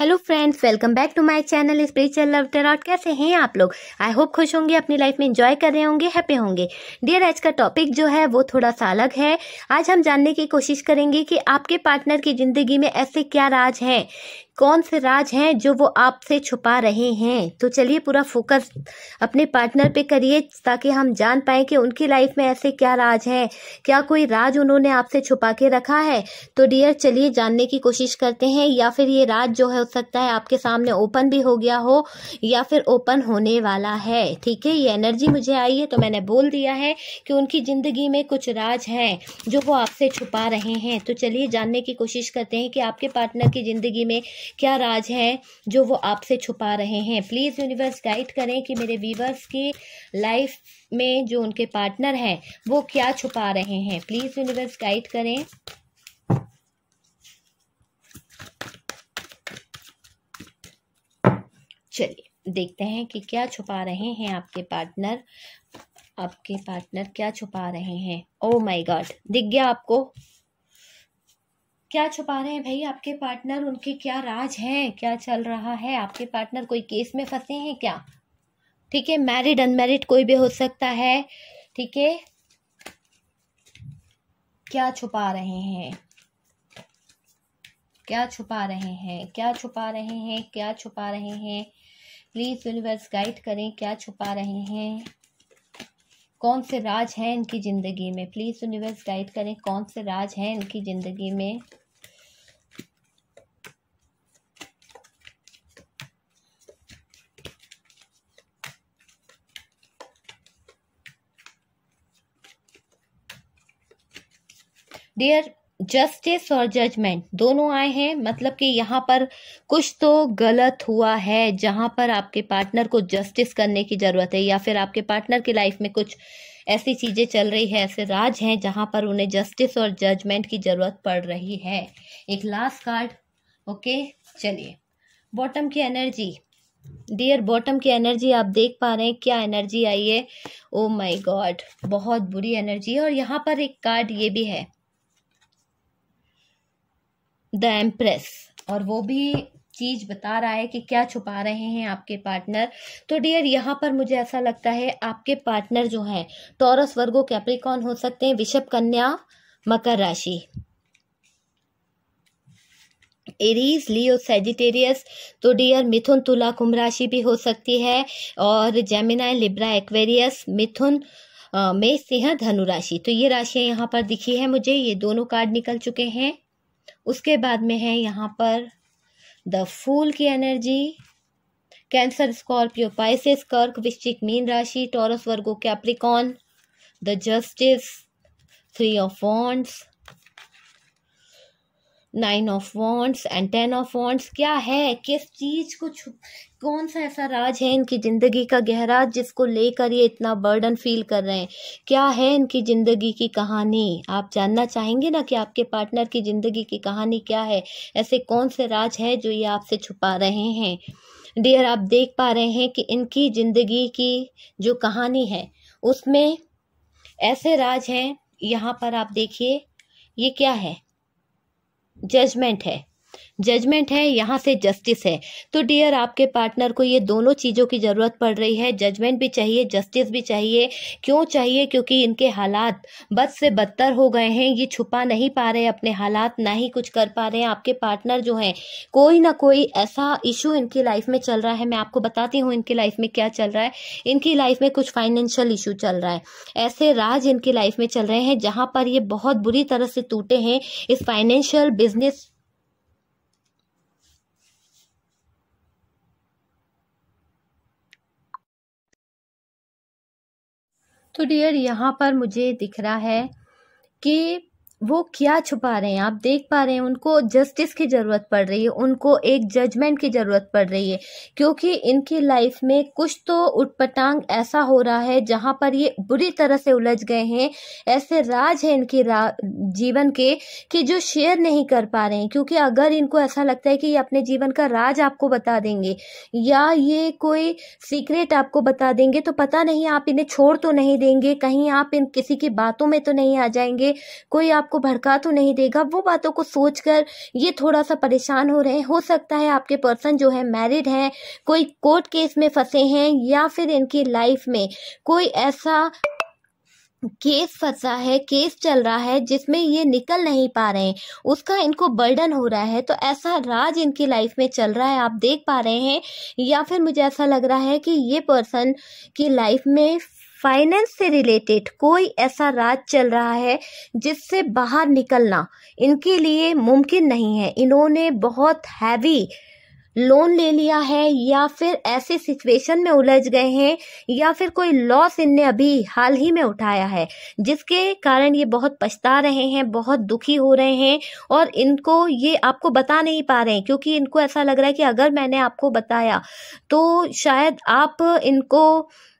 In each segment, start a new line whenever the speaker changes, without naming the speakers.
hello friends welcome back to my channel spiritual love tarot कैसे हैं आप लोग आई होप खुश होंगे अपनी लाइफ में एंजॉय कर रहे होंगे हैप्पी होंगे डियर आज का टॉपिक जो है वो थोड़ा सा अलग है आज हम जानने की कोशिश करेंगे कि आपके पार्टनर की ज़िंदगी में ऐसे क्या राज हैं कौन से राज हैं जो वो आपसे छुपा रहे हैं तो चलिए पूरा फोकस अपने पार्टनर पे करिए ताकि हम जान पाए कि उनकी लाइफ में ऐसे क्या राज हैं क्या कोई राज उन्होंने आपसे छुपा के रखा है तो डियर चलिए जानने की कोशिश करते हैं या फिर ये राज जो है सकता है आपके सामने ओपन भी हो गया हो या फिर ओपन होने वाला है ठीक है ये एनर्जी मुझे आई है तो मैंने बोल दिया है कि उनकी ज़िंदगी में कुछ राज हैं जो वो आपसे छुपा रहे हैं तो चलिए जानने की कोशिश करते हैं कि आपके पार्टनर की ज़िंदगी में क्या राज हैं जो वो आपसे छुपा रहे हैं प्लीज़ यूनिवर्स गाइड करें कि मेरे वीवर्स की लाइफ में जो उनके पार्टनर हैं वो क्या छुपा रहे हैं प्लीज़ यूनिवर्स गाइड करें चलिए देखते हैं कि क्या छुपा रहे हैं आपके पार्टनर आपके पार्टनर क्या छुपा रहे हैं ओ माई गॉड दिख गया आपको क्या छुपा रहे हैं भाई आपके पार्टनर उनके क्या राज हैं क्या चल रहा है आपके पार्टनर कोई केस में फंसे हैं क्या ठीक है मैरिड अनमैरिड कोई भी हो सकता है ठीक है क्या छुपा रहे हैं क्या छुपा रहे हैं क्या छुपा रहे हैं क्या छुपा रहे हैं प्लीज़ यूनिवर्स गाइड करें क्या छुपा रहे हैं कौन से राज हैं इनकी ज़िंदगी में प्लीज़ यूनिवर्स गाइड करें कौन से राज हैं इनकी ज़िंदगी में डियर जस्टिस और जजमेंट दोनों आए हैं मतलब कि यहाँ पर कुछ तो गलत हुआ है जहाँ पर आपके पार्टनर को जस्टिस करने की ज़रूरत है या फिर आपके पार्टनर की लाइफ में कुछ ऐसी चीज़ें चल रही है ऐसे राज हैं जहाँ पर उन्हें जस्टिस और जजमेंट की ज़रूरत पड़ रही है एक लास्ट कार्ड ओके चलिए बॉटम की एनर्जी डियर बॉटम की एनर्जी आप देख पा रहे हैं क्या एनर्जी आई है ओ माई गॉड बहुत बुरी एनर्जी है और यहाँ पर एक कार्ड ये भी है द एम्प्रेस और वो भी चीज बता रहा है कि क्या छुपा रहे हैं आपके पार्टनर तो डियर यहाँ पर मुझे ऐसा लगता है आपके पार्टनर जो हैं टॉरस वर्गो कैप्रिकॉन हो सकते हैं विषभ कन्या मकर राशि एरीज लियो सेजिटेरियस तो डियर मिथुन तुला कुंभ राशि भी हो सकती है और जेमिनाय लिब्रा एक्वेरियस मिथुन मेष सिंह धनुराशि तो ये राशियां यहाँ पर दिखी है मुझे ये दोनों कार्ड निकल चुके हैं उसके बाद में है यहाँ पर द फूल की एनर्जी कैंसर स्कॉर्पियो पाइसिस कर्क वृश्चिक मीन राशि Taurus Virgo Capricorn the justice three of wands nine of wands and ten of wands क्या है किस चीज़ को छु कौन सा ऐसा राज है इनकी ज़िंदगी का गहरा जिसको लेकर ये इतना बर्डन फील कर रहे हैं क्या है इनकी ज़िंदगी की कहानी आप जानना चाहेंगे ना कि आपके पार्टनर की ज़िंदगी की कहानी क्या है ऐसे कौन से राज है जो ये आपसे छुपा रहे हैं डियर आप देख पा रहे हैं कि इनकी ज़िंदगी की जो कहानी है उसमें ऐसे राज हैं यहाँ पर आप देखिए ये क्या है जजमेंट है जजमेंट है यहाँ से जस्टिस है तो डियर आपके पार्टनर को ये दोनों चीज़ों की ज़रूरत पड़ रही है जजमेंट भी चाहिए जस्टिस भी चाहिए क्यों चाहिए क्योंकि इनके हालात बद से बदतर हो गए हैं ये छुपा नहीं पा रहे अपने हालात ना ही कुछ कर पा रहे हैं आपके पार्टनर जो हैं कोई ना कोई ऐसा इशू इनकी लाइफ में चल रहा है मैं आपको बताती हूँ इनकी लाइफ में क्या चल रहा है इनकी लाइफ में कुछ फाइनेंशियल इशू चल रहा है ऐसे राज इनकी लाइफ में चल रहे हैं जहाँ पर ये बहुत बुरी तरह से टूटे हैं इस फाइनेंशियल बिजनेस तो डियर यहाँ पर मुझे दिख रहा है कि वो क्या छुपा रहे हैं आप देख पा रहे हैं उनको जस्टिस की ज़रूरत पड़ रही है उनको एक जजमेंट की ज़रूरत पड़ रही है क्योंकि इनकी लाइफ में कुछ तो उटपटांग ऐसा हो रहा है जहाँ पर ये बुरी तरह से उलझ गए हैं ऐसे राज हैं इनके रा, जीवन के कि जो शेयर नहीं कर पा रहे हैं क्योंकि अगर इनको ऐसा लगता है कि ये अपने जीवन का राज आपको बता देंगे या ये कोई सीक्रेट आपको बता देंगे तो पता नहीं आप इन्हें छोड़ तो नहीं देंगे कहीं आप इन किसी की बातों में तो नहीं आ जाएंगे कोई आपको आपको भड़का तो नहीं देगा वो बातों को सोचकर ये थोड़ा सा परेशान हो रहे हैं हो सकता है आपके पर्सन जो है मैरिड हैं कोई कोर्ट केस में फंसे हैं या फिर इनकी लाइफ में कोई ऐसा केस फंसा है केस चल रहा है जिसमें ये निकल नहीं पा रहे हैं उसका इनको बर्डन हो रहा है तो ऐसा राज इनकी लाइफ में चल रहा है आप देख पा रहे हैं या फिर मुझे ऐसा लग रहा है कि ये पर्सन की लाइफ में फाइनेंस से रिलेटेड कोई ऐसा राज चल रहा है जिससे बाहर निकलना इनके लिए मुमकिन नहीं है इन्होंने बहुत हैवी लोन ले लिया है या फिर ऐसे सिचुएशन में उलझ गए हैं या फिर कोई लॉस इनने अभी हाल ही में उठाया है जिसके कारण ये बहुत पछता रहे हैं बहुत दुखी हो रहे हैं और इनको ये आपको बता नहीं पा रहे हैं क्योंकि इनको ऐसा लग रहा है कि अगर मैंने आपको बताया तो शायद आप इनको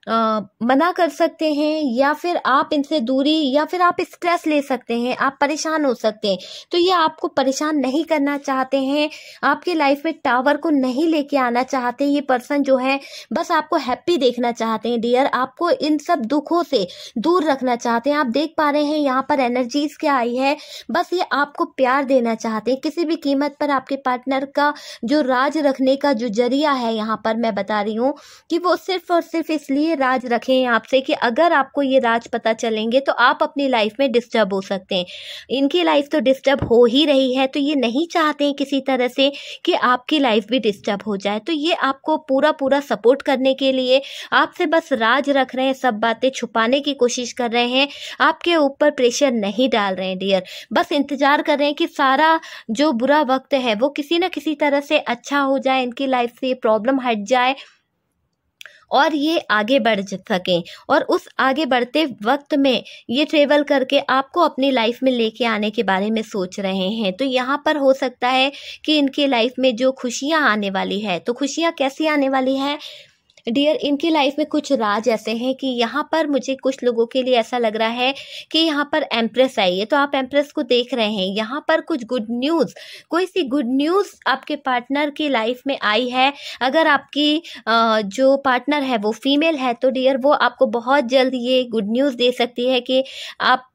मना कर सकते हैं या फिर आप इनसे दूरी या फिर आप स्ट्रेस ले सकते हैं आप परेशान हो सकते हैं तो ये आपको परेशान नहीं करना चाहते हैं आपके लाइफ में टावर को नहीं लेके आना चाहते ये पर्सन जो है बस आपको हैप्पी देखना चाहते हैं डियर आपको इन सब दुखों से दूर रखना चाहते हैं आप देख पा रहे हैं यहाँ पर एनर्जीज क्या आई है बस ये आपको प्यार देना चाहते हैं किसी भी कीमत पर आपके पार्टनर का जो राज रखने का जो जरिया है यहाँ पर मैं बता रही हूँ कि वो सिर्फ और सिर्फ इसलिए राज रखे हैं आपसे कि अगर आपको ये राज पता चलेंगे तो आप अपनी लाइफ में डिस्टर्ब हो सकते हैं इनकी लाइफ तो डिस्टर्ब हो ही रही है तो ये नहीं चाहते हैं किसी तरह से कि आपकी लाइफ भी डिस्टर्ब हो जाए तो ये आपको पूरा पूरा सपोर्ट करने के लिए आपसे बस राज रख रहे हैं सब बातें छुपाने की कोशिश कर रहे हैं आपके ऊपर प्रेशर नहीं डाल रहे हैं डियर बस इंतज़ार कर रहे हैं कि सारा जो बुरा वक्त है वो किसी ना किसी तरह से अच्छा हो जाए इनकी लाइफ से ये प्रॉब्लम हट जाए और ये आगे बढ़ सकें और उस आगे बढ़ते वक्त में ये ट्रेवल करके आपको अपनी लाइफ में लेके आने के बारे में सोच रहे हैं तो यहाँ पर हो सकता है कि इनके लाइफ में जो खुशियाँ आने वाली है तो खुशियाँ कैसी आने वाली है डियर इनकी लाइफ में कुछ राज ऐसे हैं कि यहाँ पर मुझे कुछ लोगों के लिए ऐसा लग रहा है कि यहाँ पर एम्प्रेस आई है तो आप एम्प्रेस को देख रहे हैं यहाँ पर कुछ गुड न्यूज़ कोई सी गुड न्यूज़ आपके पार्टनर की लाइफ में आई है अगर आपकी जो पार्टनर है वो फीमेल है तो डियर वो आपको बहुत जल्द ये गुड न्यूज़ दे सकती है कि आप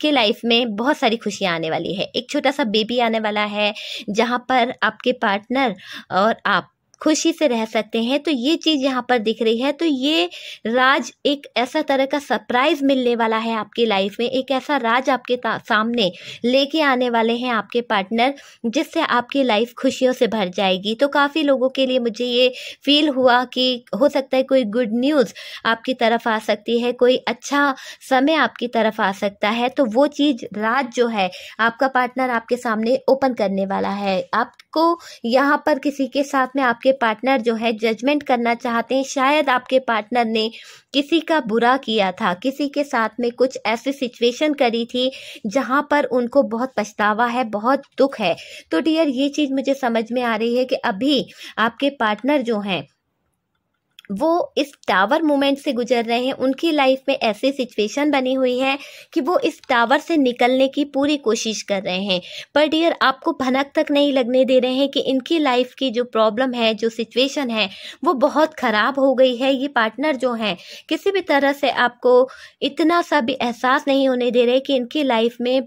आपके लाइफ में बहुत सारी खुशियाँ आने वाली है एक छोटा सा बेबी आने वाला है जहाँ पर आपके पार्टनर और आप खुशी से रह सकते हैं तो ये चीज़ यहाँ पर दिख रही है तो ये राज एक ऐसा तरह का सरप्राइज़ मिलने वाला है आपकी लाइफ में एक ऐसा राज आपके सामने लेके आने वाले हैं आपके पार्टनर जिससे आपकी लाइफ खुशियों से भर जाएगी तो काफ़ी लोगों के लिए मुझे ये फील हुआ कि हो सकता है कोई गुड न्यूज़ आपकी तरफ आ सकती है कोई अच्छा समय आपकी तरफ आ सकता है तो वो चीज़ राज जो है आपका पार्टनर आपके सामने ओपन करने वाला है आपको यहाँ पर किसी के साथ में आपके आपके पार्टनर जो है जजमेंट करना चाहते हैं शायद आपके पार्टनर ने किसी का बुरा किया था किसी के साथ में कुछ ऐसी सिचुएशन करी थी जहाँ पर उनको बहुत पछतावा है बहुत दुख है तो डियर ये चीज़ मुझे समझ में आ रही है कि अभी आपके पार्टनर जो हैं वो इस टावर मोमेंट से गुजर रहे हैं उनकी लाइफ में ऐसी सिचुएशन बनी हुई है कि वो इस टावर से निकलने की पूरी कोशिश कर रहे हैं पर डियर आपको भनक तक नहीं लगने दे रहे हैं कि इनकी लाइफ की जो प्रॉब्लम है जो सिचुएशन है वो बहुत ख़राब हो गई है ये पार्टनर जो हैं किसी भी तरह से आपको इतना सा भी एहसास नहीं होने दे रहे कि इनकी लाइफ में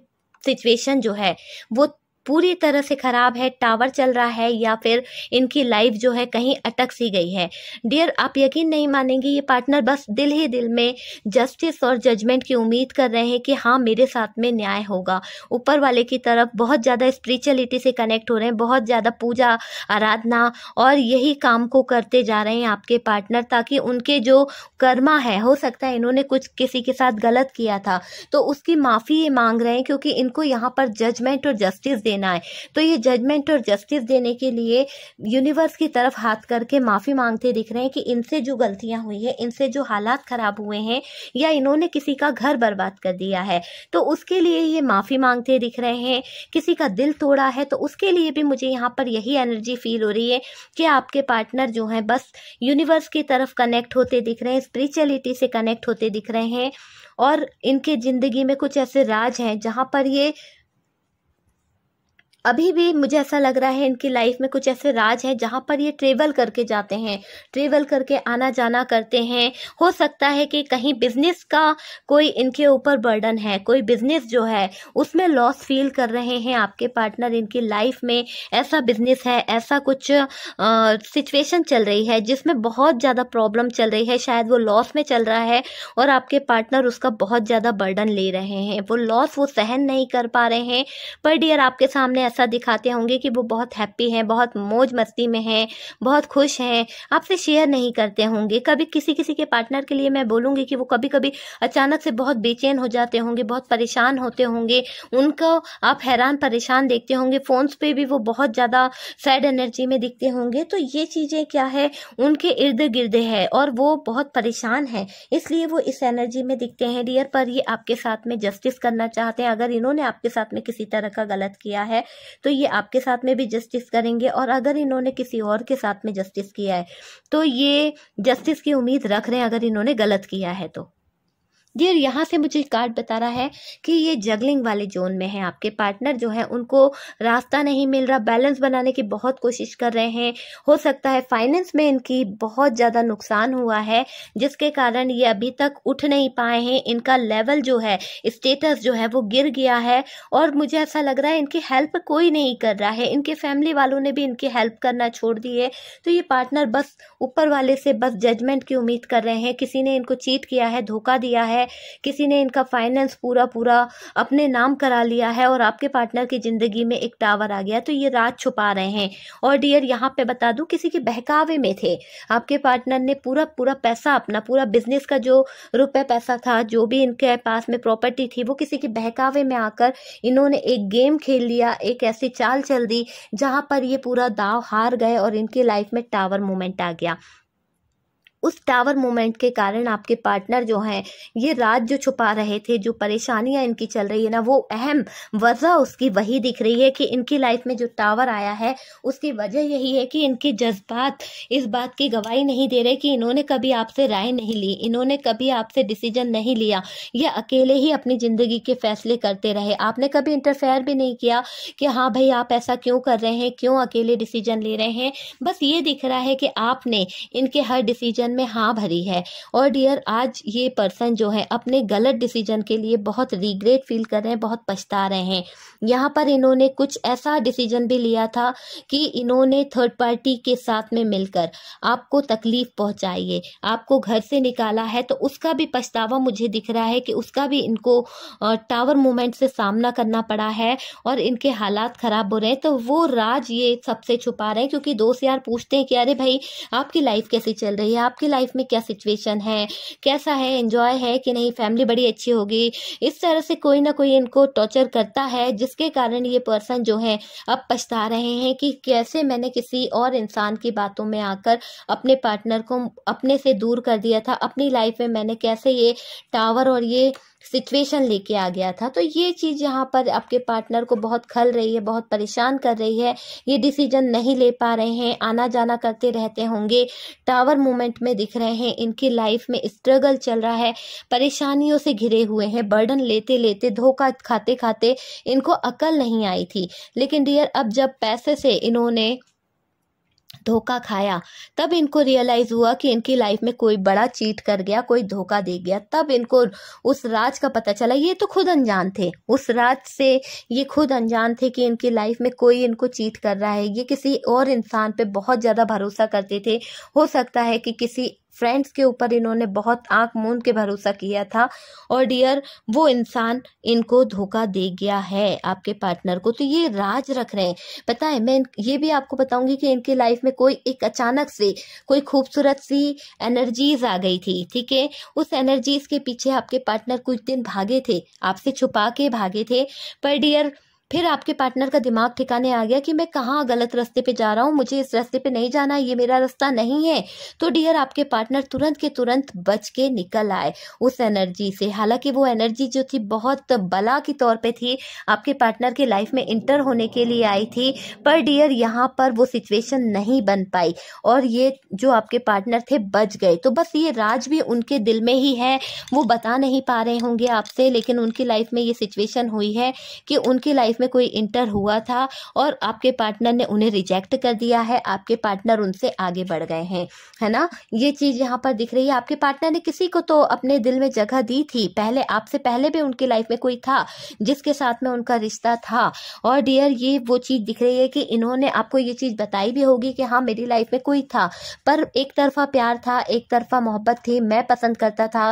सिचुएशन जो है वो पूरी तरह से ख़राब है टावर चल रहा है या फिर इनकी लाइफ जो है कहीं अटक सी गई है डियर आप यकीन नहीं मानेंगे ये पार्टनर बस दिल ही दिल में जस्टिस और जजमेंट की उम्मीद कर रहे हैं कि हाँ मेरे साथ में न्याय होगा ऊपर वाले की तरफ बहुत ज़्यादा स्पिरिचुअलिटी से कनेक्ट हो रहे हैं बहुत ज़्यादा पूजा आराधना और यही काम को करते जा रहे हैं आपके पार्टनर ताकि उनके जो कर्मा है हो सकता है इन्होंने कुछ किसी के साथ गलत किया था तो उसकी माफ़ी ये मांग रहे हैं क्योंकि इनको यहाँ पर जजमेंट और जस्टिस दे देना है तो ये जजमेंट और जस्टिस देने के लिए यूनिवर्स की तरफ हाथ करके माफ़ी मांगते दिख रहे हैं कि इनसे जो गलतियां हुई है इनसे जो हालात ख़राब हुए हैं या इन्होंने किसी का घर बर्बाद कर दिया है तो उसके लिए ये माफ़ी मांगते दिख रहे हैं किसी का दिल तोड़ा है तो उसके लिए भी मुझे यहाँ पर यही एनर्जी फील हो रही है कि आपके पार्टनर जो हैं बस यूनिवर्स की तरफ कनेक्ट होते दिख रहे हैं स्पिरिचुअलिटी से कनेक्ट होते दिख रहे हैं और इनके ज़िंदगी में कुछ ऐसे राज हैं जहाँ पर ये अभी भी मुझे ऐसा लग रहा है इनकी लाइफ में कुछ ऐसे राज हैं जहाँ पर ये ट्रेवल करके जाते हैं ट्रेवल करके आना जाना करते हैं हो सकता है कि कहीं बिजनेस का कोई इनके ऊपर बर्डन है कोई बिजनेस जो है उसमें लॉस फील कर रहे हैं आपके पार्टनर इनकी लाइफ में ऐसा बिजनेस है ऐसा कुछ सिचुएशन चल रही है जिसमें बहुत ज़्यादा प्रॉब्लम चल रही है शायद वो लॉस में चल रहा है और आपके पार्टनर उसका बहुत ज़्यादा बर्डन ले रहे हैं वो लॉस वो सहन नहीं कर पा रहे हैं पर डियर आपके सामने ऐसा दिखाते होंगे कि वो बहुत हैप्पी हैं बहुत मौज मस्ती में हैं बहुत खुश हैं आपसे शेयर नहीं करते होंगे कभी किसी किसी के पार्टनर के लिए मैं बोलूँगी कि वो कभी कभी अचानक से बहुत बेचैन हो जाते होंगे बहुत परेशान होते होंगे उनको आप हैरान परेशान देखते होंगे फ़ोन्स पे भी वो बहुत ज़्यादा सैड एनर्जी में दिखते होंगे तो ये चीज़ें क्या है उनके इर्द गिर्द है और वो बहुत परेशान है इसलिए वो इस एनर्जी में दिखते हैं डियर पर ये आपके साथ में जस्टिस करना चाहते हैं अगर इन्होंने आपके साथ में किसी तरह का गलत किया है तो ये आपके साथ में भी जस्टिस करेंगे और अगर इन्होंने किसी और के साथ में जस्टिस किया है तो ये जस्टिस की उम्मीद रख रहे हैं अगर इन्होंने गलत किया है तो डियर यहाँ से मुझे कार्ड बता रहा है कि ये जगलिंग वाले जोन में है आपके पार्टनर जो है उनको रास्ता नहीं मिल रहा बैलेंस बनाने की बहुत कोशिश कर रहे हैं हो सकता है फाइनेंस में इनकी बहुत ज़्यादा नुकसान हुआ है जिसके कारण ये अभी तक उठ नहीं पाए हैं इनका लेवल जो है स्टेटस जो है वो गिर गया है और मुझे ऐसा लग रहा है इनकी हेल्प कोई नहीं कर रहा है इनके फैमिली वालों ने भी इनकी हेल्प करना छोड़ दी है तो ये पार्टनर बस ऊपर वाले से बस जजमेंट की उम्मीद कर रहे हैं किसी ने इनको चीट किया है धोखा दिया है है किसी ने इनका फाइनेंस पूरा पूरा अपने नाम करा लिया है और आपके पार्टनर की ज़िंदगी में एक टावर आ गया तो ये रात छुपा रहे हैं और डियर यहाँ पे बता दूँ किसी के बहकावे में थे आपके पार्टनर ने पूरा पूरा पैसा अपना पूरा बिजनेस का जो रुपये पैसा था जो भी इनके पास में प्रॉपर्टी थी वो किसी के बहकावे में आकर इन्होंने एक गेम खेल लिया एक ऐसी चाल चल दी जहाँ पर ये पूरा दाव हार गए और इनकी लाइफ में टावर मोमेंट आ गया उस टावर मोमेंट के कारण आपके पार्टनर जो हैं ये रात जो छुपा रहे थे जो परेशानियां इनकी चल रही है ना वो अहम वजह उसकी वही दिख रही है कि इनकी लाइफ में जो टावर आया है उसकी वजह यही है कि इनके जज्बात इस बात की गवाही नहीं दे रहे कि इन्होंने कभी आपसे राय नहीं ली इन्होंने कभी आपसे डिसीजन नहीं लिया ये अकेले ही अपनी ज़िंदगी के फैसले करते रहे आपने कभी इंटरफेयर भी नहीं किया कि हाँ भाई आप ऐसा क्यों कर रहे हैं क्यों अकेले डिसीजन ले रहे हैं बस ये दिख रहा है कि आपने इनके हर डिसीजन में हाँ भरी है और डियर आज ये पर्सन जो है अपने गलत डिसीजन के लिए बहुत रिग्रेट फील कर रहे हैं बहुत पछता रहे हैं यहाँ पर इन्होंने कुछ ऐसा डिसीजन भी लिया था कि इन्होंने थर्ड पार्टी के साथ में मिलकर आपको तकलीफ पहुंचाइए आपको घर से निकाला है तो उसका भी पछतावा मुझे दिख रहा है कि उसका भी इनको टावर मूवमेंट से सामना करना पड़ा है और इनके हालात खराब हो रहे हैं तो वो राज ये सबसे छुपा रहे हैं क्योंकि दोस्त यार पूछते हैं कि अरे भाई आपकी लाइफ कैसी चल रही है आप आपकी लाइफ में क्या सिचुएशन है कैसा है एंजॉय है कि नहीं फैमिली बड़ी अच्छी होगी इस तरह से कोई ना कोई इनको टॉर्चर करता है जिसके कारण ये पर्सन जो है अब पछता रहे हैं कि कैसे मैंने किसी और इंसान की बातों में आकर अपने पार्टनर को अपने से दूर कर दिया था अपनी लाइफ में मैंने कैसे ये टावर और ये सिचुएशन लेके आ गया था तो ये चीज़ यहाँ पर आपके पार्टनर को बहुत खल रही है बहुत परेशान कर रही है ये डिसीजन नहीं ले पा रहे हैं आना जाना करते रहते होंगे टावर मोमेंट में दिख रहे हैं इनकी लाइफ में स्ट्रगल चल रहा है परेशानियों से घिरे हुए हैं बर्डन लेते लेते धोखा खाते खाते इनको अकल नहीं आई थी लेकिन डियर अब जब पैसे से इन्होंने धोखा खाया तब इनको रियलाइज़ हुआ कि इनकी लाइफ में कोई बड़ा चीट कर गया कोई धोखा दे गया तब इनको उस राज का पता चला ये तो खुद अनजान थे उस राज से ये खुद अनजान थे कि इनकी लाइफ में कोई इनको चीट कर रहा है ये किसी और इंसान पे बहुत ज़्यादा भरोसा करते थे हो सकता है कि किसी फ्रेंड्स के ऊपर इन्होंने बहुत आंख मूंद के भरोसा किया था और डियर वो इंसान इनको धोखा दे गया है आपके पार्टनर को तो ये राज रख रहे हैं पता है मैं ये भी आपको बताऊंगी कि इनकी लाइफ में कोई एक अचानक से कोई खूबसूरत सी एनर्जीज आ गई थी ठीक है उस एनर्जीज के पीछे आपके पार्टनर कुछ दिन भागे थे आपसे छुपा के भागे थे पर डियर फिर आपके पार्टनर का दिमाग ठिकाने आ गया कि मैं कहाँ गलत रास्ते पे जा रहा हूँ मुझे इस रास्ते पे नहीं जाना ये मेरा रास्ता नहीं है तो डियर आपके पार्टनर तुरंत के तुरंत बच के निकल आए उस एनर्जी से हालांकि वो एनर्जी जो थी बहुत बला के तौर पर थी आपके पार्टनर के लाइफ में इंटर होने के लिए आई थी पर डियर यहाँ पर वो सिचुएशन नहीं बन पाई और ये जो आपके पार्टनर थे बच गए तो बस ये राज भी उनके दिल में ही है वो बता नहीं पा रहे होंगे आपसे लेकिन उनकी लाइफ में ये सिचुएशन हुई है कि उनकी लाइफ में कोई इंटर हुआ था और आपके पार्टनर ने उन्हें रिजेक्ट कर दिया है आपके पार्टनर उनसे आगे बढ़ गए हैं है ना ये चीज़ यहाँ पर दिख रही है आपके पार्टनर ने किसी को तो अपने दिल में जगह दी थी पहले आपसे पहले भी उनकी लाइफ में कोई था जिसके साथ में उनका रिश्ता था और डियर ये वो चीज़ दिख रही है कि इन्होंने आपको ये चीज़ बताई भी होगी कि हाँ मेरी लाइफ में कोई था पर एक तरफा प्यार था एक तरफा मोहब्बत थी मैं पसंद करता था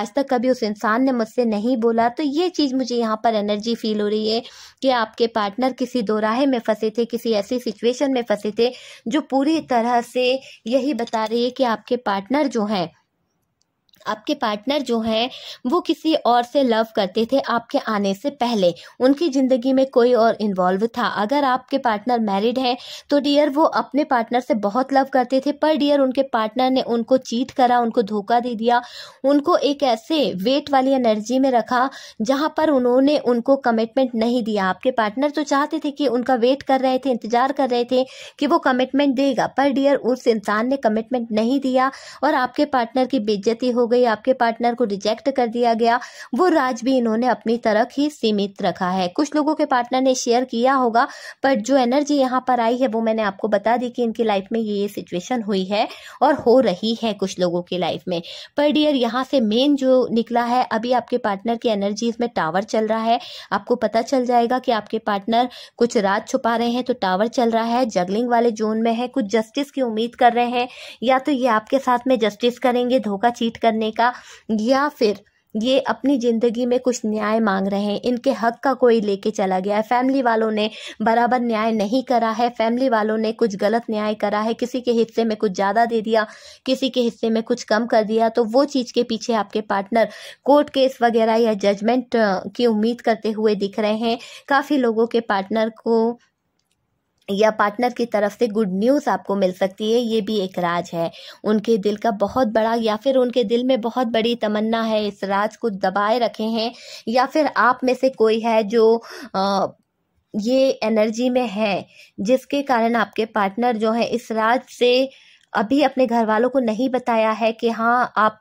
आज तक कभी उस इंसान ने मुझसे नहीं बोला तो ये चीज़ मुझे यहाँ पर एनर्जी फील हो रही है कि कि आपके पार्टनर किसी दोराहे में फंसे थे किसी ऐसी सिचुएशन में फंसे थे जो पूरी तरह से यही बता रही है कि आपके पार्टनर जो हैं आपके पार्टनर जो हैं वो किसी और से लव करते थे आपके आने से पहले उनकी ज़िंदगी में कोई और इन्वॉल्व था अगर आपके पार्टनर मैरिड हैं तो डियर वो अपने पार्टनर से बहुत लव करते थे पर डियर उनके पार्टनर ने उनको चीट करा उनको धोखा दे दिया उनको एक ऐसे वेट वाली एनर्जी में रखा जहाँ पर उन्होंने उनको कमिटमेंट नहीं दिया आपके पार्टनर तो चाहते थे कि उनका वेट कर रहे थे इंतजार कर रहे थे कि वो कमिटमेंट देगा पर डियर उस इंसान ने कमिटमेंट नहीं दिया और आपके पार्टनर की बेज्जती हो गई आपके पार्टनर को रिजेक्ट कर दिया गया वो राज भी इन्होंने अपनी तरफ ही सीमित रखा है कुछ लोगों के पार्टनर ने शेयर किया होगा पर जो एनर्जी यहाँ पर आई है वो मैंने आपको बता दी कि इनकी लाइफ में ये ये सिचुएशन हुई है और हो रही है कुछ लोगों की लाइफ में पर डियर यहाँ से मेन जो निकला है अभी आपके पार्टनर की एनर्जी इसमें टावर चल रहा है आपको पता चल जाएगा कि आपके पार्टनर कुछ रात छुपा रहे हैं तो टावर चल रहा है जगलिंग वाले जोन में है कुछ जस्टिस की उम्मीद कर रहे हैं या तो ये आपके साथ में जस्टिस करेंगे धोखा चीट करने करने का या फिर ये अपनी ज़िंदगी में कुछ न्याय मांग रहे हैं इनके हक का कोई लेके चला गया है फैमिली वालों ने बराबर न्याय नहीं करा है फैमिली वालों ने कुछ गलत न्याय करा है किसी के हिस्से में कुछ ज़्यादा दे दिया किसी के हिस्से में कुछ कम कर दिया तो वो चीज़ के पीछे आपके पार्टनर कोर्ट केस वगैरह या जजमेंट की उम्मीद करते हुए दिख रहे हैं काफ़ी लोगों के पार्टनर को या पार्टनर की तरफ से गुड न्यूज़ आपको मिल सकती है ये भी एक राज है उनके दिल का बहुत बड़ा या फिर उनके दिल में बहुत बड़ी तमन्ना है इस राज को दबाए रखे हैं या फिर आप में से कोई है जो आ, ये एनर्जी में है जिसके कारण आपके पार्टनर जो है इस राज से अभी अपने घर वालों को नहीं बताया है कि हाँ आप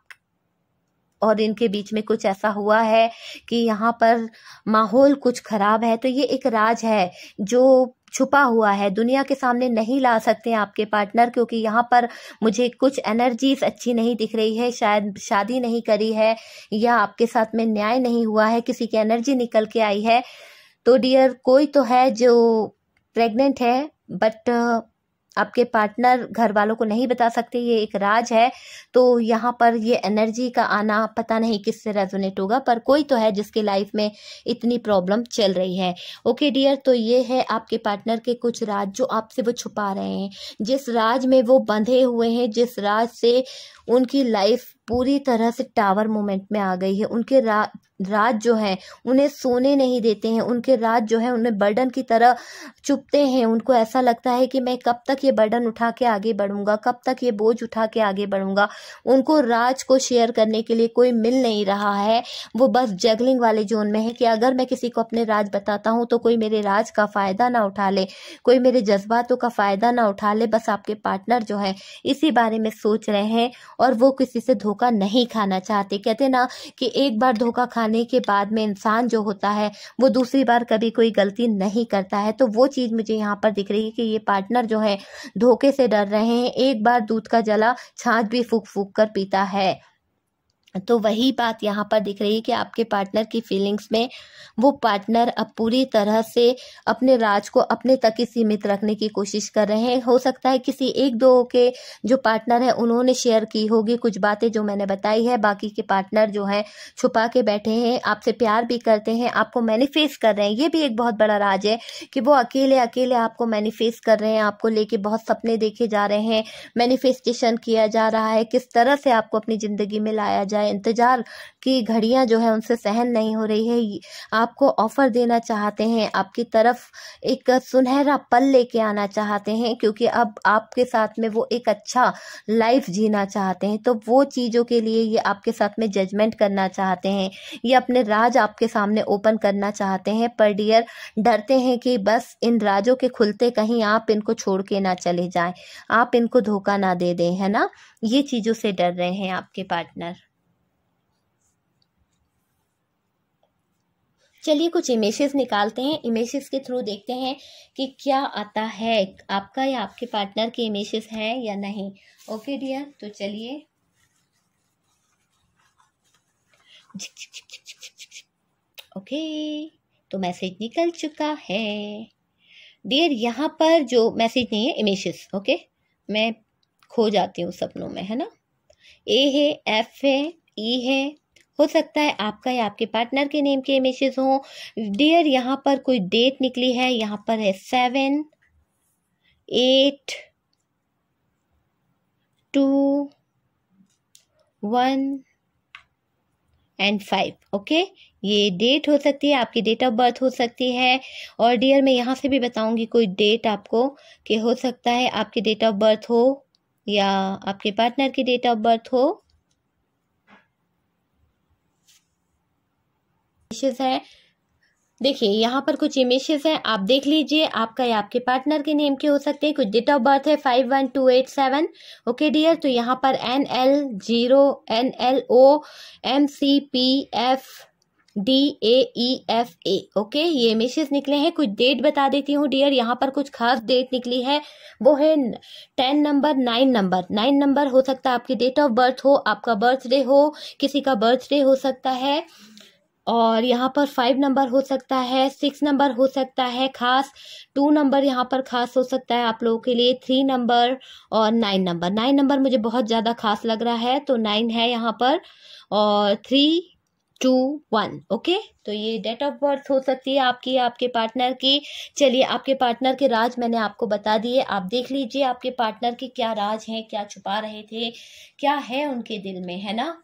और इनके बीच में कुछ ऐसा हुआ है कि यहाँ पर माहौल कुछ खराब है तो ये एक राज है जो छुपा हुआ है दुनिया के सामने नहीं ला सकते हैं आपके पार्टनर क्योंकि यहाँ पर मुझे कुछ एनर्जीज अच्छी नहीं दिख रही है शायद शादी नहीं करी है या आपके साथ में न्याय नहीं हुआ है किसी की एनर्जी निकल के आई है तो डियर कोई तो है जो प्रेग्नेंट है बट आपके पार्टनर घर वालों को नहीं बता सकते ये एक राज है तो यहाँ पर ये एनर्जी का आना पता नहीं किससे रेजोनेट होगा पर कोई तो है जिसके लाइफ में इतनी प्रॉब्लम चल रही है ओके डियर तो ये है आपके पार्टनर के कुछ राज जो आपसे वो छुपा रहे हैं जिस राज में वो बंधे हुए हैं जिस राज से उनकी लाइफ पूरी तरह से टावर मोमेंट में आ गई है उनके रा, राज जो है उन्हें सोने नहीं देते हैं उनके राज जो है उन्हें बर्डन की तरह चुपते हैं उनको ऐसा लगता है कि मैं कब तक ये बर्डन उठा के आगे बढ़ूंगा कब तक ये बोझ उठा के आगे बढ़ूंगा उनको राज को शेयर करने के लिए कोई मिल नहीं रहा है वो बस जगलिंग वाले जोन में है कि अगर मैं किसी को अपने राज बताता हूँ तो कोई मेरे राज का फ़ायदा ना उठा ले कोई मेरे जज्बातों का फ़ायदा ना उठा ले बस आपके पार्टनर जो है इसी बारे में सोच रहे हैं और वो किसी से धोखा धोखा नहीं खाना चाहते कहते ना कि एक बार धोखा खाने के बाद में इंसान जो होता है वो दूसरी बार कभी कोई गलती नहीं करता है तो वो चीज़ मुझे यहाँ पर दिख रही है कि ये पार्टनर जो है धोखे से डर रहे हैं एक बार दूध का जला छाछ भी फूक फूक कर पीता है तो वही बात यहाँ पर दिख रही है कि आपके पार्टनर की फीलिंग्स में वो पार्टनर अब पूरी तरह से अपने राज को अपने तक ही सीमित रखने की कोशिश कर रहे हैं हो सकता है किसी एक दो के जो पार्टनर है उन्होंने शेयर की होगी कुछ बातें जो मैंने बताई है बाकी के पार्टनर जो हैं छुपा के बैठे हैं आपसे प्यार भी करते हैं आपको मैनिफेस्ट कर रहे हैं ये भी एक बहुत बड़ा राज है कि वो अकेले अकेले आपको मैनिफेस्ट कर रहे हैं आपको लेके बहुत सपने देखे जा रहे हैं मैनिफेस्टेशन किया जा रहा है किस तरह से आपको अपनी ज़िंदगी में लाया जाए इंतज़ार की घड़ियां जो है उनसे सहन नहीं हो रही है आपको ऑफ़र देना चाहते हैं आपकी तरफ एक सुनहरा पल लेके आना चाहते हैं क्योंकि अब आपके साथ में वो एक अच्छा लाइफ जीना चाहते हैं तो वो चीज़ों के लिए ये आपके साथ में जजमेंट करना चाहते हैं ये अपने राज आपके सामने ओपन करना चाहते हैं पर डियर डरते हैं कि बस इन राजों के खुलते कहीं आप इनको छोड़ के ना चले जाए आप इनको धोखा ना दे दें है ना ये चीज़ों से डर रहे हैं आपके पार्टनर चलिए कुछ इमेजेस निकालते हैं इमेजेस के थ्रू देखते हैं कि क्या आता है आपका या आपके पार्टनर के इमेजेस है या नहीं ओके डियर तो चलिए ओके तो मैसेज निकल चुका है डियर यहाँ पर जो मैसेज नहीं है इमेजेस ओके मैं खो जाती हूँ सपनों में है ना ए है एफ है ई है हो सकता है आपका या आपके पार्टनर के नेम के इमेजेस हों डियर यहाँ पर कोई डेट निकली है यहाँ पर है seven eight two one and five okay ये डेट हो सकती है आपकी डेट ऑफ बर्थ हो सकती है और डियर मैं यहाँ से भी बताऊंगी कोई डेट आपको कि हो सकता है आपकी डेट ऑफ बर्थ हो या आपके पार्टनर की डेट ऑफ बर्थ हो इमेजेस है देखिए यहाँ पर कुछ इमेजेस है आप देख लीजिए आपका या आपके पार्टनर के नेम के हो सकते हैं कुछ डेट ऑफ बर्थ है five one two eight seven okay dear तो यहाँ पर N L zero N L O M C P F D A E F A okay ये इमेजेस निकले हैं कुछ डेट बता देती हूँ डियर यहाँ पर कुछ खास डेट निकली है वो है ten number nine number nine number हो सकता है आपकी डेट ऑफ बर्थ हो आपका बर्थडे हो किसी का बर्थडे हो सकता है और यहाँ पर फाइव नंबर हो सकता है सिक्स नंबर हो सकता है खास टू नंबर यहाँ पर खास हो सकता है आप लोगों के लिए थ्री नंबर और नाइन नंबर नाइन नंबर मुझे बहुत ज़्यादा खास लग रहा है तो नाइन है यहाँ पर और थ्री टू वन ओके तो ये डेट ऑफ बर्थ हो सकती है आपकी आपके पार्टनर की चलिए आपके पार्टनर के राज मैंने आपको बता दिए आप देख लीजिए आपके पार्टनर के क्या राज हैं क्या छुपा रहे थे क्या है उनके दिल में है ना